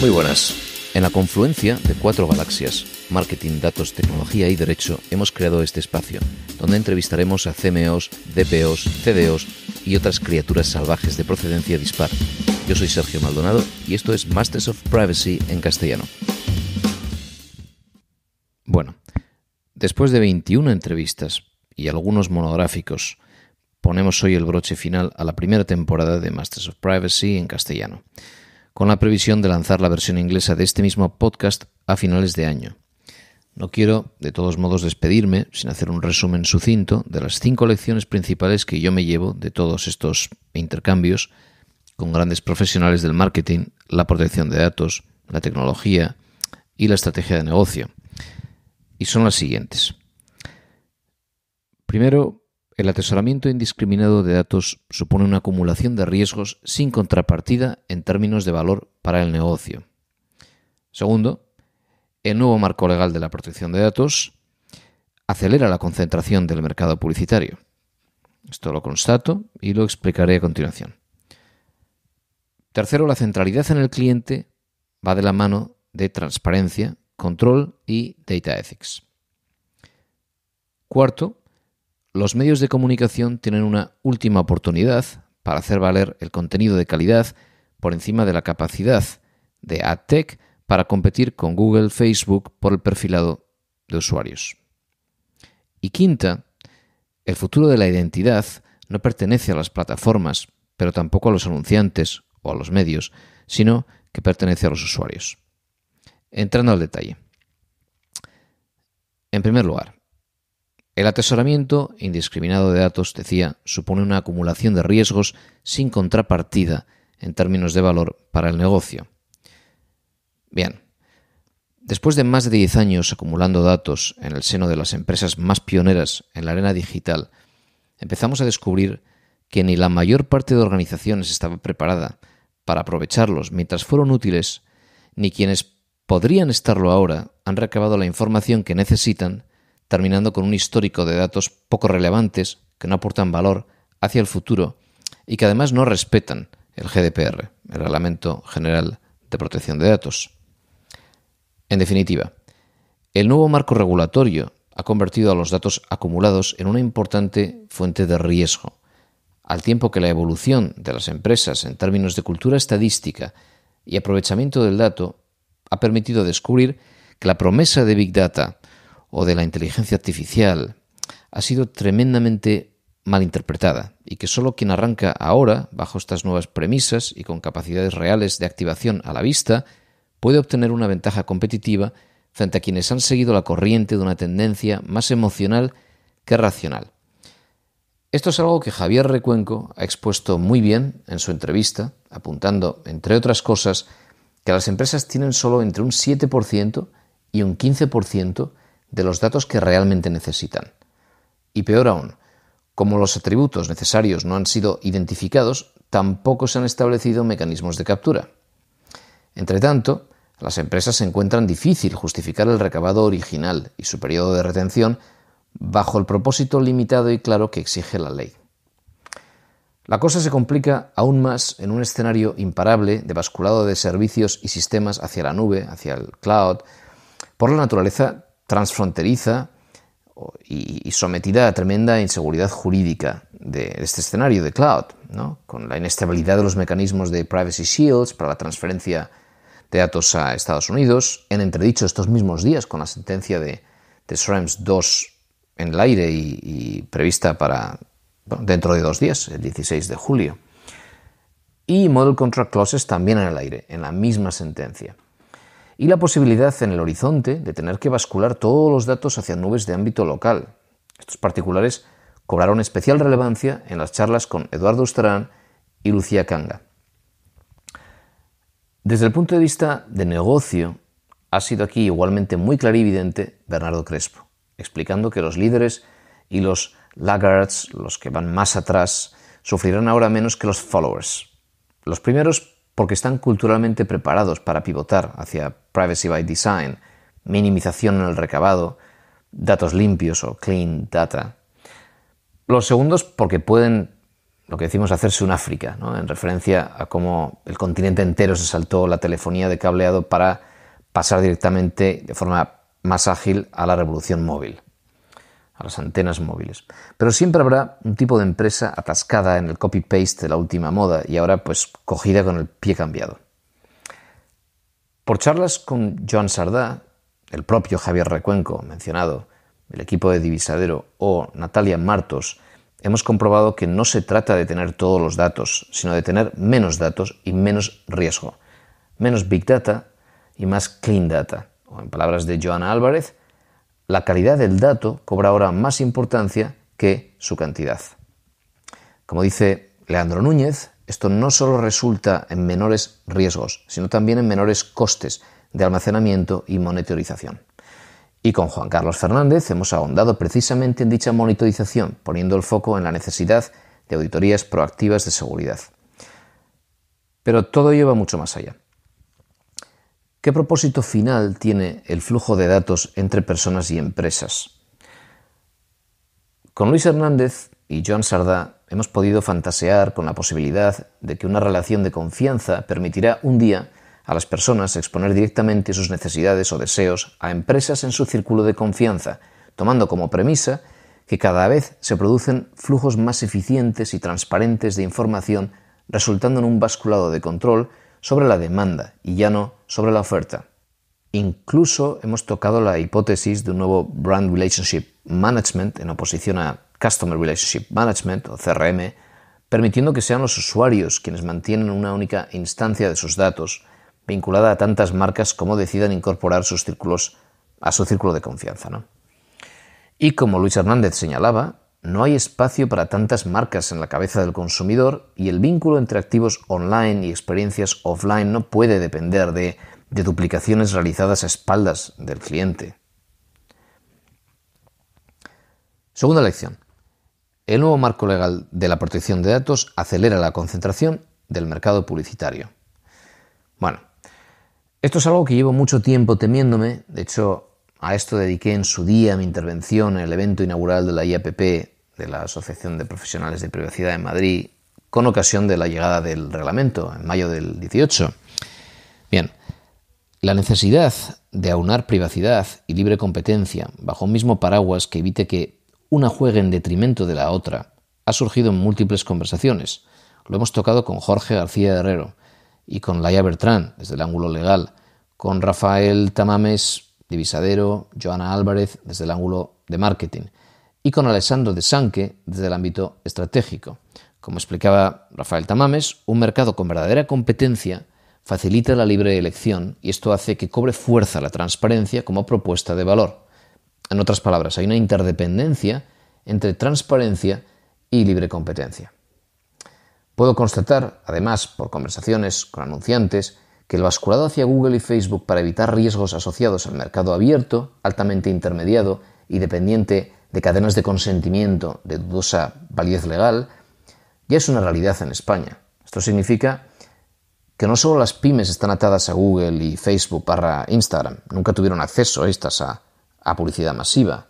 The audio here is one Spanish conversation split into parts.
Muy buenas. En la confluencia de cuatro galaxias, marketing, datos, tecnología y derecho, hemos creado este espacio, donde entrevistaremos a CMOs, DPOs, CDOs y otras criaturas salvajes de procedencia dispar. Yo soy Sergio Maldonado y esto es Masters of Privacy en castellano. Bueno, después de 21 entrevistas y algunos monográficos, ponemos hoy el broche final a la primera temporada de Masters of Privacy en castellano con la previsión de lanzar la versión inglesa de este mismo podcast a finales de año. No quiero, de todos modos, despedirme sin hacer un resumen sucinto de las cinco lecciones principales que yo me llevo de todos estos intercambios con grandes profesionales del marketing, la protección de datos, la tecnología y la estrategia de negocio. Y son las siguientes. Primero, el atesoramiento indiscriminado de datos supone una acumulación de riesgos sin contrapartida en términos de valor para el negocio. Segundo, el nuevo marco legal de la protección de datos acelera la concentración del mercado publicitario. Esto lo constato y lo explicaré a continuación. Tercero, la centralidad en el cliente va de la mano de transparencia, control y data ethics. Cuarto, los medios de comunicación tienen una última oportunidad para hacer valer el contenido de calidad por encima de la capacidad de AdTech para competir con Google, Facebook por el perfilado de usuarios. Y quinta, el futuro de la identidad no pertenece a las plataformas, pero tampoco a los anunciantes o a los medios, sino que pertenece a los usuarios. Entrando al detalle. En primer lugar, el atesoramiento indiscriminado de datos, decía, supone una acumulación de riesgos sin contrapartida en términos de valor para el negocio. Bien, después de más de 10 años acumulando datos en el seno de las empresas más pioneras en la arena digital, empezamos a descubrir que ni la mayor parte de organizaciones estaba preparada para aprovecharlos mientras fueron útiles, ni quienes podrían estarlo ahora han recabado la información que necesitan terminando con un histórico de datos poco relevantes que no aportan valor hacia el futuro y que además no respetan el GDPR, el Reglamento General de Protección de Datos. En definitiva, el nuevo marco regulatorio ha convertido a los datos acumulados en una importante fuente de riesgo, al tiempo que la evolución de las empresas en términos de cultura estadística y aprovechamiento del dato ha permitido descubrir que la promesa de Big Data o de la inteligencia artificial ha sido tremendamente malinterpretada y que solo quien arranca ahora, bajo estas nuevas premisas y con capacidades reales de activación a la vista, puede obtener una ventaja competitiva frente a quienes han seguido la corriente de una tendencia más emocional que racional. Esto es algo que Javier Recuenco ha expuesto muy bien en su entrevista, apuntando, entre otras cosas, que las empresas tienen solo entre un 7% y un 15% de los datos que realmente necesitan. Y peor aún, como los atributos necesarios no han sido identificados, tampoco se han establecido mecanismos de captura. Entre tanto, las empresas se encuentran difícil justificar el recabado original y su periodo de retención bajo el propósito limitado y claro que exige la ley. La cosa se complica aún más en un escenario imparable de basculado de servicios y sistemas hacia la nube, hacia el cloud, por la naturaleza transfronteriza y, sometida a tremenda inseguridad jurídica de este escenario de cloud, con la inestabilidad de los mecanismos de privacy shields para la transferencia de datos a Estados Unidos, en entredicho estos mismos días con la sentencia de, de SRAMS 2 en el aire y, prevista para dentro de dos días, el 16 de julio. Y Model Contract Clauses también en el aire, en la misma sentencia y la posibilidad en el horizonte de tener que bascular todos los datos hacia nubes de ámbito local. Estos particulares cobraron especial relevancia en las charlas con Eduardo Ustrán y Lucía Canga. Desde el punto de vista de negocio, ha sido aquí igualmente muy clarividente Bernardo Crespo, explicando que los líderes y los laggards, los que van más atrás, sufrirán ahora menos que los followers. Los primeros porque están culturalmente preparados para pivotar hacia privacy by design, minimización en el recabado, datos limpios o clean data. Los segundos porque pueden, lo que decimos, hacerse un África, en referencia a cómo el continente entero se saltó la telefonía de cableado para pasar directamente de forma más ágil a la revolución móvil a las antenas móviles. Pero siempre habrá un tipo de empresa atascada en el copy-paste de la última moda y ahora pues cogida con el pie cambiado. Por charlas con Joan Sardá, el propio Javier Recuenco mencionado, el equipo de Divisadero o Natalia Martos, hemos comprobado que no se trata de tener todos los datos, sino de tener menos datos y menos riesgo. Menos Big Data y más Clean Data. O en palabras de Joana Álvarez, la calidad del dato cobra ahora más importancia que su cantidad. Como dice Leandro Núñez, esto no solo resulta en menores riesgos, sino también en menores costes de almacenamiento y monitorización. Y con Juan Carlos Fernández hemos ahondado precisamente en dicha monitorización, poniendo el foco en la necesidad de auditorías proactivas de seguridad. Pero todo lleva mucho más allá. ¿Qué propósito final tiene el flujo de datos entre personas y empresas? Con Luis Hernández y Joan Sardá hemos podido fantasear con la posibilidad de que una relación de confianza permitirá un día a las personas exponer directamente sus necesidades o deseos a empresas en su círculo de confianza, tomando como premisa que cada vez se producen flujos más eficientes y transparentes de información, resultando en un basculado de control sobre la demanda y ya no sobre la oferta. Incluso hemos tocado la hipótesis de un nuevo Brand Relationship Management en oposición a Customer Relationship Management o CRM, permitiendo que sean los usuarios quienes mantienen una única instancia de sus datos, vinculada a tantas marcas como decidan incorporar sus círculos a su círculo de confianza. ¿no? Y como Luis Hernández señalaba, no hay espacio para tantas marcas en la cabeza del consumidor y el vínculo entre activos online y experiencias offline no puede depender de, duplicaciones realizadas a espaldas del cliente. Segunda lección. El nuevo marco legal de la protección de datos acelera la concentración del mercado publicitario. Bueno, esto es algo que llevo mucho tiempo temiéndome, de hecho a esto dediqué en su día mi intervención en el evento inaugural de la IAPP de la Asociación de Profesionales de Privacidad en Madrid con ocasión de la llegada del reglamento en mayo del 18. Bien, la necesidad de aunar privacidad y libre competencia bajo un mismo paraguas que evite que una juegue en detrimento de la otra ha surgido en múltiples conversaciones. Lo hemos tocado con Jorge García Herrero y con Laia Bertrán desde el ángulo legal, con Rafael Tamames Divisadero, Joana Álvarez desde el ángulo de marketing y con Alessandro De Sanque desde el ámbito estratégico. Como explicaba Rafael Tamames, un mercado con verdadera competencia facilita la libre elección y esto hace que cobre fuerza la transparencia como propuesta de valor. En otras palabras, hay una interdependencia entre transparencia y libre competencia. Puedo constatar, además, por conversaciones con anunciantes, que el basculado hacia Google y Facebook para evitar riesgos asociados al mercado abierto, altamente intermediado y dependiente de cadenas de consentimiento de dudosa validez legal, ya es una realidad en España. Esto significa que no solo las pymes están atadas a Google y Facebook para Instagram, nunca tuvieron acceso a estas a, publicidad masiva,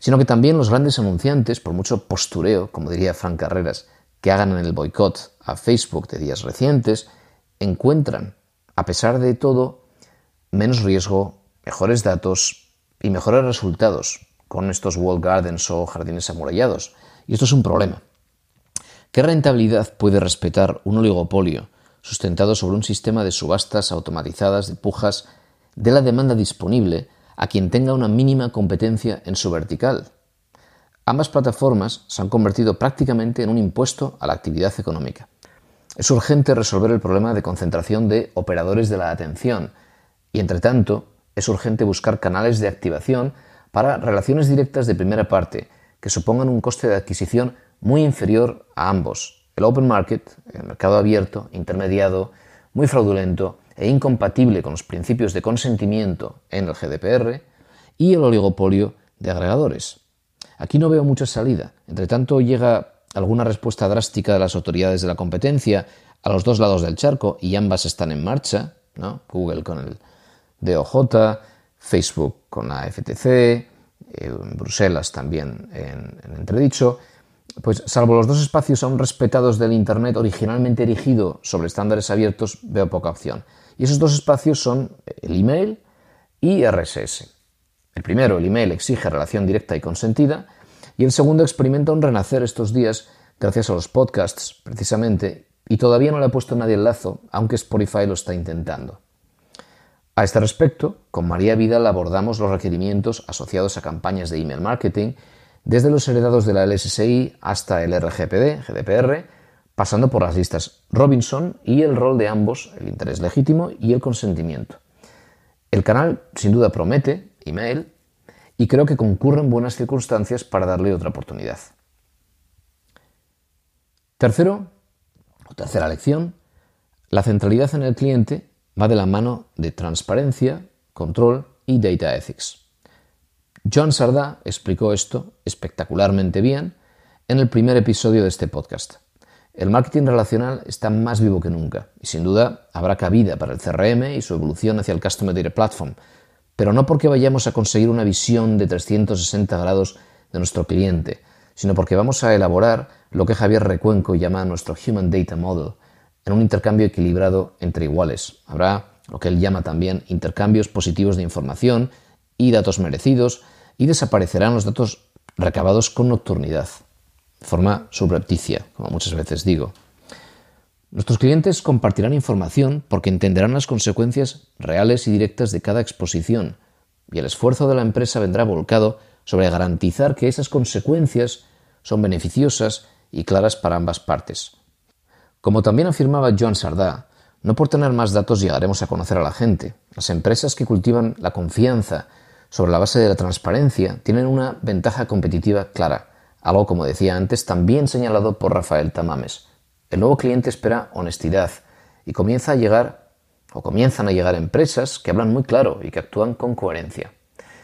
sino que también los grandes anunciantes, por mucho postureo, como diría Frank Carreras, que hagan en el boicot a Facebook de días recientes, encuentran, a pesar de todo, menos riesgo, mejores datos y mejores resultados con estos wall gardens o jardines amurallados. Y esto es un problema. ¿Qué rentabilidad puede respetar un oligopolio sustentado sobre un sistema de subastas automatizadas de pujas de la demanda disponible a quien tenga una mínima competencia en su vertical? Ambas plataformas se han convertido prácticamente en un impuesto a la actividad económica. Es urgente resolver el problema de concentración de operadores de la atención y, entre tanto, es urgente buscar canales de activación para relaciones directas de primera parte, que supongan un coste de adquisición muy inferior a ambos. El open market, el mercado abierto, intermediado, muy fraudulento e incompatible con los principios de consentimiento en el GDPR, y el oligopolio de agregadores. Aquí no veo mucha salida. Entre tanto, llega alguna respuesta drástica de las autoridades de la competencia a los dos lados del charco y ambas están en marcha, ¿no? Google con el DOJ, Facebook con la FTC, eh, en Bruselas también en, entredicho, pues salvo los dos espacios aún respetados del Internet originalmente erigido sobre estándares abiertos, veo poca opción. Y esos dos espacios son el email y RSS. El primero, el email, exige relación directa y consentida, y el segundo experimenta un renacer estos días gracias a los podcasts, precisamente, y todavía no le ha puesto nadie el lazo, aunque Spotify lo está intentando. A este respecto, con María Vidal abordamos los requerimientos asociados a campañas de email marketing, desde los heredados de la LSI hasta el RGPD, GDPR, pasando por las listas Robinson y el rol de ambos, el interés legítimo y el consentimiento. El canal sin duda promete, email, y creo que concurren buenas circunstancias para darle otra oportunidad. Tercero, o tercera lección, la centralidad en el cliente va de la mano de transparencia, control y data ethics. John Sardá explicó esto espectacularmente bien en el primer episodio de este podcast. El marketing relacional está más vivo que nunca y sin duda habrá cabida para el CRM y su evolución hacia el Customer Data Platform, pero no porque vayamos a conseguir una visión de 360 grados de nuestro cliente, sino porque vamos a elaborar lo que Javier Recuenco llama nuestro Human Data Model, en un intercambio equilibrado entre iguales. Habrá lo que él llama también intercambios positivos de información y datos merecidos, y desaparecerán los datos recabados con nocturnidad, forma subrepticia, como muchas veces digo. Nuestros clientes compartirán información porque entenderán las consecuencias reales y directas de cada exposición, y el esfuerzo de la empresa vendrá volcado sobre garantizar que esas consecuencias son beneficiosas y claras para ambas partes. Como también afirmaba Joan Sardá, no por tener más datos llegaremos a conocer a la gente. Las empresas que cultivan la confianza sobre la base de la transparencia tienen una ventaja competitiva clara, algo como decía antes también señalado por Rafael Tamames. El nuevo cliente espera honestidad y comienza a llegar o comienzan a llegar empresas que hablan muy claro y que actúan con coherencia.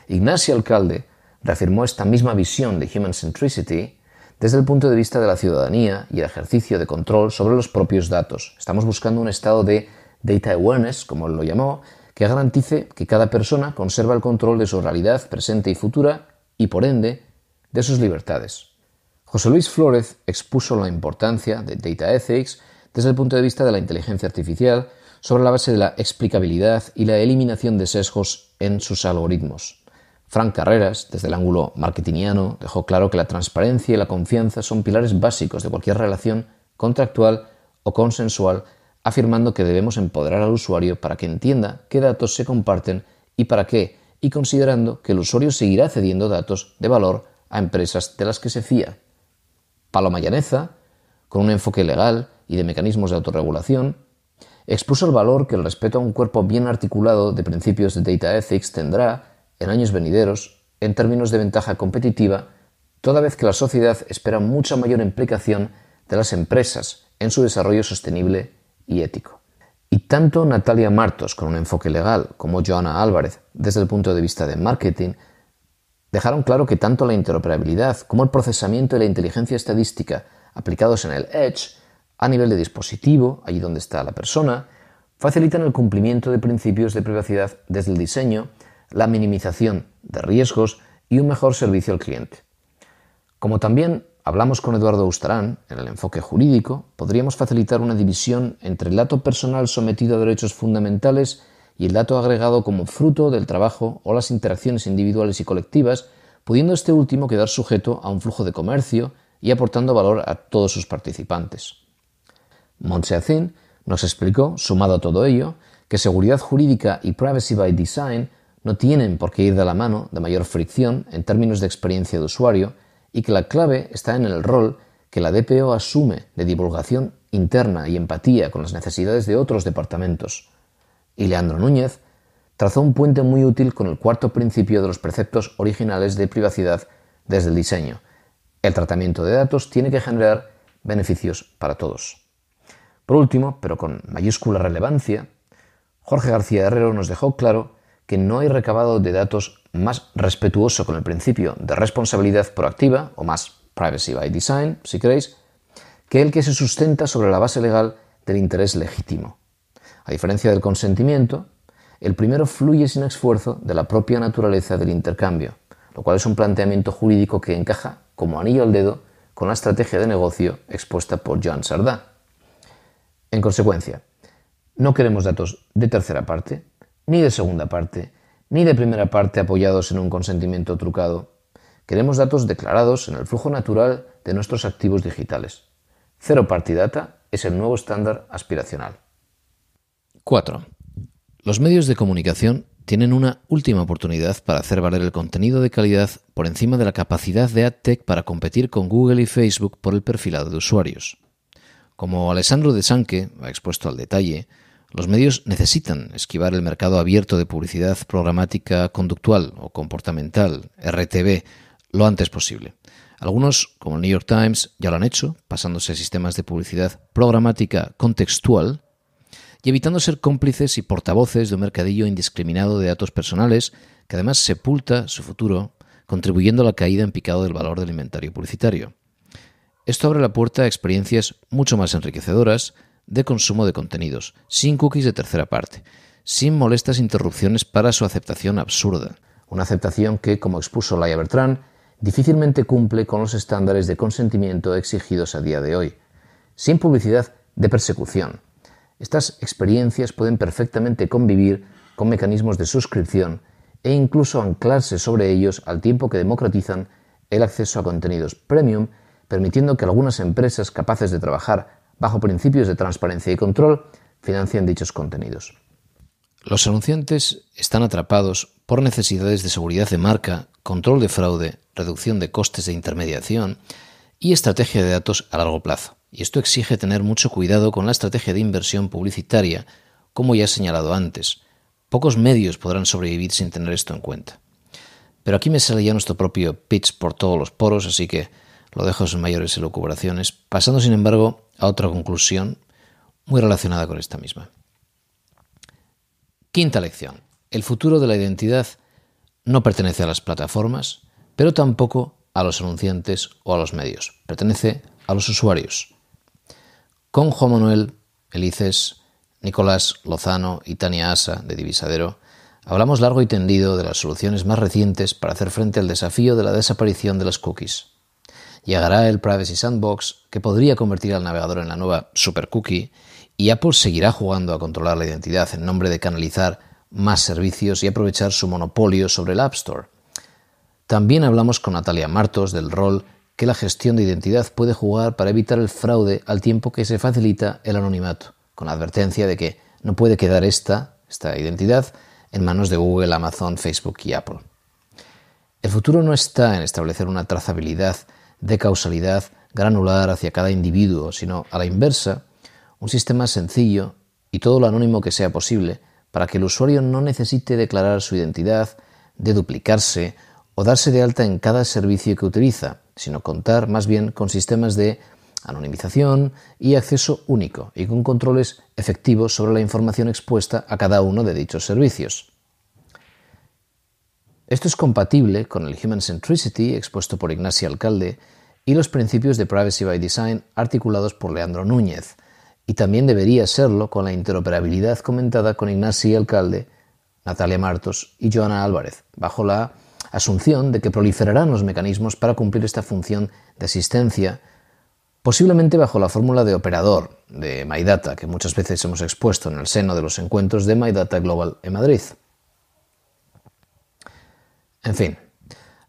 Ignacio Alcalde reafirmó esta misma visión de Human Centricity desde el punto de vista de la ciudadanía y el ejercicio de control sobre los propios datos. Estamos buscando un estado de data awareness, como lo llamó, que garantice que cada persona conserva el control de su realidad presente y futura y, por ende, de sus libertades. José Luis Flores expuso la importancia de Data Ethics desde el punto de vista de la inteligencia artificial sobre la base de la explicabilidad y la eliminación de sesgos en sus algoritmos. Frank Carreras, desde el ángulo marketingiano, dejó claro que la transparencia y la confianza son pilares básicos de cualquier relación contractual o consensual, afirmando que debemos empoderar al usuario para que entienda qué datos se comparten y para qué, y considerando que el usuario seguirá cediendo datos de valor a empresas de las que se fía. Palo con un enfoque legal y de mecanismos de autorregulación, expuso el valor que el respeto a un cuerpo bien articulado de principios de Data Ethics tendrá en años venideros en términos de ventaja competitiva, toda vez que la sociedad espera mucha mayor implicación de las empresas en su desarrollo sostenible y ético. Y tanto Natalia Martos, con un enfoque legal, como Joana Álvarez, desde el punto de vista de marketing, dejaron claro que tanto la interoperabilidad como el procesamiento de la inteligencia estadística aplicados en el Edge, a nivel de dispositivo, allí donde está la persona, facilitan el cumplimiento de principios de privacidad desde el diseño la minimización de riesgos y un mejor servicio al cliente. Como también hablamos con Eduardo Ustarán en el enfoque jurídico, podríamos facilitar una división entre el dato personal sometido a derechos fundamentales y el dato agregado como fruto del trabajo o las interacciones individuales y colectivas, pudiendo este último quedar sujeto a un flujo de comercio y aportando valor a todos sus participantes. Montseacin nos explicó, sumado a todo ello, que seguridad jurídica y privacy by design no tienen por qué ir de la mano de mayor fricción en términos de experiencia de usuario y que la clave está en el rol que la DPO asume de divulgación interna y empatía con las necesidades de otros departamentos. Y Leandro Núñez trazó un puente muy útil con el cuarto principio de los preceptos originales de privacidad desde el diseño. El tratamiento de datos tiene que generar beneficios para todos. Por último, pero con mayúscula relevancia, Jorge García Herrero nos dejó claro que no hay recabado de datos más respetuoso con el principio de responsabilidad proactiva, o más privacy by design, si queréis, que el que se sustenta sobre la base legal del interés legítimo. A diferencia del consentimiento, el primero fluye sin esfuerzo de la propia naturaleza del intercambio, lo cual es un planteamiento jurídico que encaja como anillo al dedo con la estrategia de negocio expuesta por John Sardá. En consecuencia, no queremos datos de tercera parte, ni de segunda parte, ni de primera parte apoyados en un consentimiento trucado. Queremos datos declarados en el flujo natural de nuestros activos digitales. Cero Party Data es el nuevo estándar aspiracional. 4. Los medios de comunicación tienen una última oportunidad para hacer valer el contenido de calidad por encima de la capacidad de AdTech para competir con Google y Facebook por el perfilado de usuarios. Como Alessandro De Sanque ha expuesto al detalle, los medios necesitan esquivar el mercado abierto de publicidad programática conductual o comportamental, RTV, lo antes posible. Algunos, como el New York Times, ya lo han hecho, pasándose a sistemas de publicidad programática contextual y evitando ser cómplices y portavoces de un mercadillo indiscriminado de datos personales que además sepulta su futuro, contribuyendo a la caída en picado del valor del inventario publicitario. Esto abre la puerta a experiencias mucho más enriquecedoras, de consumo de contenidos, sin cookies de tercera parte, sin molestas interrupciones para su aceptación absurda. Una aceptación que, como expuso Laia Bertrand, difícilmente cumple con los estándares de consentimiento exigidos a día de hoy. Sin publicidad de persecución. Estas experiencias pueden perfectamente convivir con mecanismos de suscripción e incluso anclarse sobre ellos al tiempo que democratizan el acceso a contenidos premium, permitiendo que algunas empresas capaces de trabajar bajo principios de transparencia y control, financian dichos contenidos. Los anunciantes están atrapados por necesidades de seguridad de marca, control de fraude, reducción de costes de intermediación y estrategia de datos a largo plazo. Y esto exige tener mucho cuidado con la estrategia de inversión publicitaria, como ya he señalado antes. Pocos medios podrán sobrevivir sin tener esto en cuenta. Pero aquí me sale ya nuestro propio pitch por todos los poros, así que lo dejo a sus mayores elucubraciones, pasando sin embargo a otra conclusión muy relacionada con esta misma. Quinta lección. El futuro de la identidad no pertenece a las plataformas, pero tampoco a los anunciantes o a los medios. Pertenece a los usuarios. Con Juan Manuel Elices, Nicolás Lozano y Tania Asa de Divisadero, hablamos largo y tendido de las soluciones más recientes para hacer frente al desafío de la desaparición de las cookies llegará el Privacy Sandbox, que podría convertir al navegador en la nueva Super Cookie, y Apple seguirá jugando a controlar la identidad en nombre de canalizar más servicios y aprovechar su monopolio sobre el App Store. También hablamos con Natalia Martos del rol que la gestión de identidad puede jugar para evitar el fraude al tiempo que se facilita el anonimato, con la advertencia de que no puede quedar esta, esta identidad en manos de Google, Amazon, Facebook y Apple. El futuro no está en establecer una trazabilidad de causalidad granular hacia cada individuo, sino a la inversa, un sistema sencillo y todo lo anónimo que sea posible para que el usuario no necesite declarar su identidad, de duplicarse o darse de alta en cada servicio que utiliza, sino contar más bien con sistemas de anonimización y acceso único y con controles efectivos sobre la información expuesta a cada uno de dichos servicios. Esto es compatible con el Human Centricity expuesto por Ignacio Alcalde y los principios de Privacy by Design articulados por Leandro Núñez, y también debería serlo con la interoperabilidad comentada con Ignacio Alcalde, Natalia Martos y Joana Álvarez, bajo la asunción de que proliferarán los mecanismos para cumplir esta función de asistencia, posiblemente bajo la fórmula de operador de MyData, que muchas veces hemos expuesto en el seno de los encuentros de MyData Global en Madrid. En fin,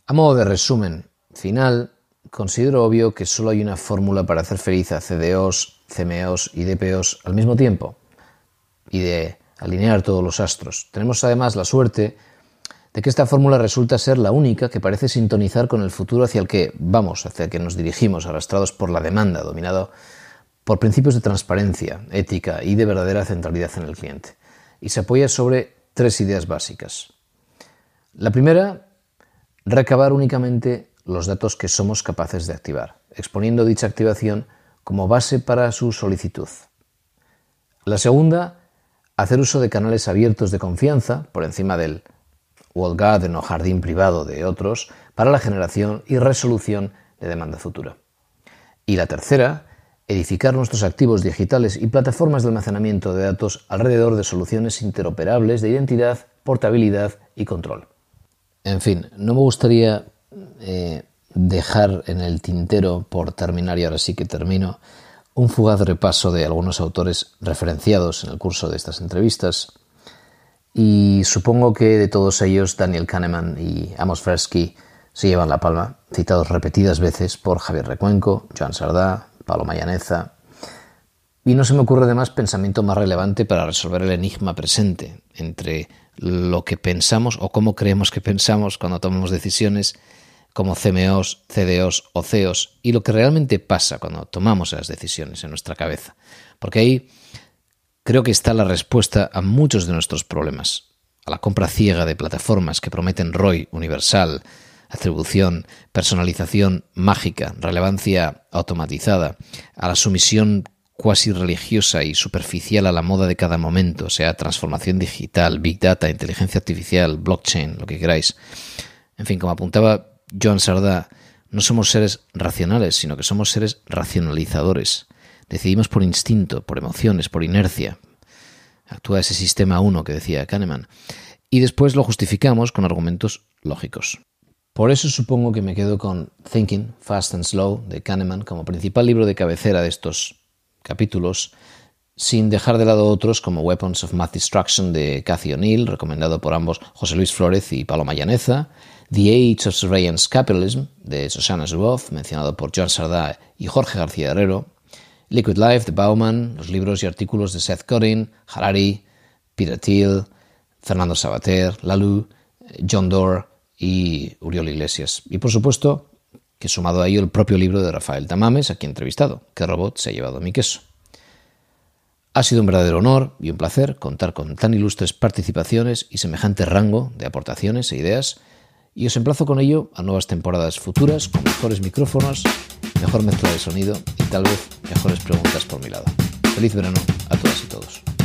a modo de resumen final, considero obvio que solo hay una fórmula para hacer feliz a CDOs, CMOs y DPOs al mismo tiempo y de alinear todos los astros. Tenemos además la suerte de que esta fórmula resulta ser la única que parece sintonizar con el futuro hacia el que vamos, hacia el que nos dirigimos, arrastrados por la demanda, dominado por principios de transparencia, ética y de verdadera centralidad en el cliente. Y se apoya sobre tres ideas básicas. La primera, recabar únicamente los datos que somos capaces de activar, exponiendo dicha activación como base para su solicitud. La segunda, hacer uso de canales abiertos de confianza por encima del walled garden o jardín privado de otros para la generación y resolución de demanda futura. Y la tercera, edificar nuestros activos digitales y plataformas de almacenamiento de datos alrededor de soluciones interoperables de identidad, portabilidad y control. En fin, no me gustaría eh, dejar en el tintero, por terminar, y ahora sí que termino, un fugaz repaso de algunos autores referenciados en el curso de estas entrevistas. Y supongo que de todos ellos Daniel Kahneman y Amos Fresky se llevan la palma, citados repetidas veces por Javier Recuenco, Joan Sardá, Pablo Mayaneza. Y no se me ocurre además pensamiento más relevante para resolver el enigma presente entre lo que pensamos o cómo creemos que pensamos cuando tomamos decisiones como CMOs, CDOs o CEOs y lo que realmente pasa cuando tomamos esas decisiones en nuestra cabeza. Porque ahí creo que está la respuesta a muchos de nuestros problemas. A la compra ciega de plataformas que prometen ROI universal, atribución, personalización mágica, relevancia automatizada, a la sumisión cuasi religiosa y superficial a la moda de cada momento, sea transformación digital, big data, inteligencia artificial, blockchain, lo que queráis. En fin, como apuntaba Joan Sardá, no somos seres racionales, sino que somos seres racionalizadores. Decidimos por instinto, por emociones, por inercia. Actúa ese sistema 1 que decía Kahneman. Y después lo justificamos con argumentos lógicos. Por eso supongo que me quedo con Thinking, Fast and Slow de Kahneman como principal libro de cabecera de estos capítulos, sin dejar de lado otros como Weapons of Math Destruction de Cathy O'Neill, recomendado por ambos José Luis Flores y Pablo Mayaneza, The Age of Surveillance Capitalism de Susana Zuboff, mencionado por John Sardá y Jorge García Herrero, Liquid Life de Bauman, los libros y artículos de Seth Godin, Harari, Peter Thiel, Fernando Sabater, Lalu, John Doerr y Uriol Iglesias. Y por supuesto, que sumado a ello el propio libro de Rafael Tamames, aquí entrevistado, ¿Qué robot se ha llevado mi queso. Ha sido un verdadero honor y un placer contar con tan ilustres participaciones y semejante rango de aportaciones e ideas, y os emplazo con ello a nuevas temporadas futuras con mejores micrófonos, mejor mezcla de sonido y tal vez mejores preguntas por mi lado. Feliz verano a todas y todos.